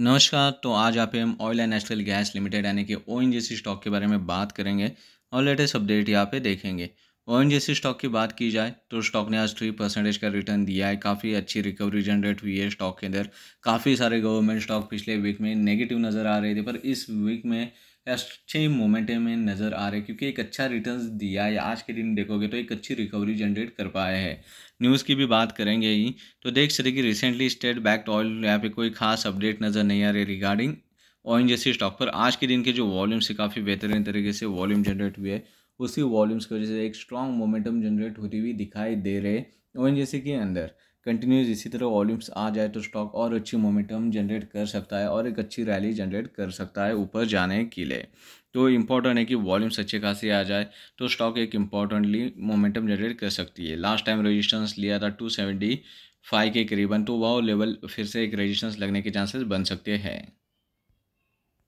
नमस्कार तो आज आप हम oil and natural gas limited यानी कि ओ स्टॉक के बारे में बात करेंगे और लेटेस्ट अपडेट यहाँ पे देखेंगे ओ स्टॉक की बात की जाए तो स्टॉक ने आज थ्री परसेंटेज का रिटर्न दिया है काफ़ी अच्छी रिकवरी जनरेट हुई है स्टॉक के अंदर काफ़ी सारे गवर्नमेंट स्टॉक पिछले वीक में नेगेटिव नज़र आ रहे थे पर इस वीक में अच्छे मोमेंटे में नज़र आ रहे क्योंकि एक अच्छा रिटर्न दिया है आज के दिन देखोगे तो एक अच्छी रिकवरी जनरेट कर पाया है न्यूज़ की भी बात करेंगे ही तो देख सकते कि रिसेंटली स्टेट बैक्ड ऑयल यहाँ पे कोई खास अपडेट नज़र नहीं आ रही रिगार्डिंग ऑइन जैसी स्टॉक पर आज के दिन के जो वॉल्यूम्स है काफ़ी बेहतरीन तरीके से वॉल्यूम जनरेट हुए है उसी वॉल्यूम्स की वजह से एक स्ट्रॉन्ग मोमेंटम जनरेट होती हुई दिखाई दे रहे ओ के अंदर कंटिन्यूस इसी तरह वॉल्यूम्स आ जाए तो स्टॉक और अच्छी मोमेंटम जनरेट कर सकता है और एक अच्छी रैली जनरेट कर सकता है ऊपर जाने के लिए तो इम्पॉर्टेंट है कि वॉल्यूम्स अच्छे खासे आ जाए तो स्टॉक एक इम्पॉर्टेंटली मोमेंटम जनरेट कर सकती है लास्ट टाइम रजिस्टेंस लिया था टू सेवेंटी फाइव के करीबन तो वह लेवल फिर से एक रजिस्टेंस लगने के चांसेस बन सकते हैं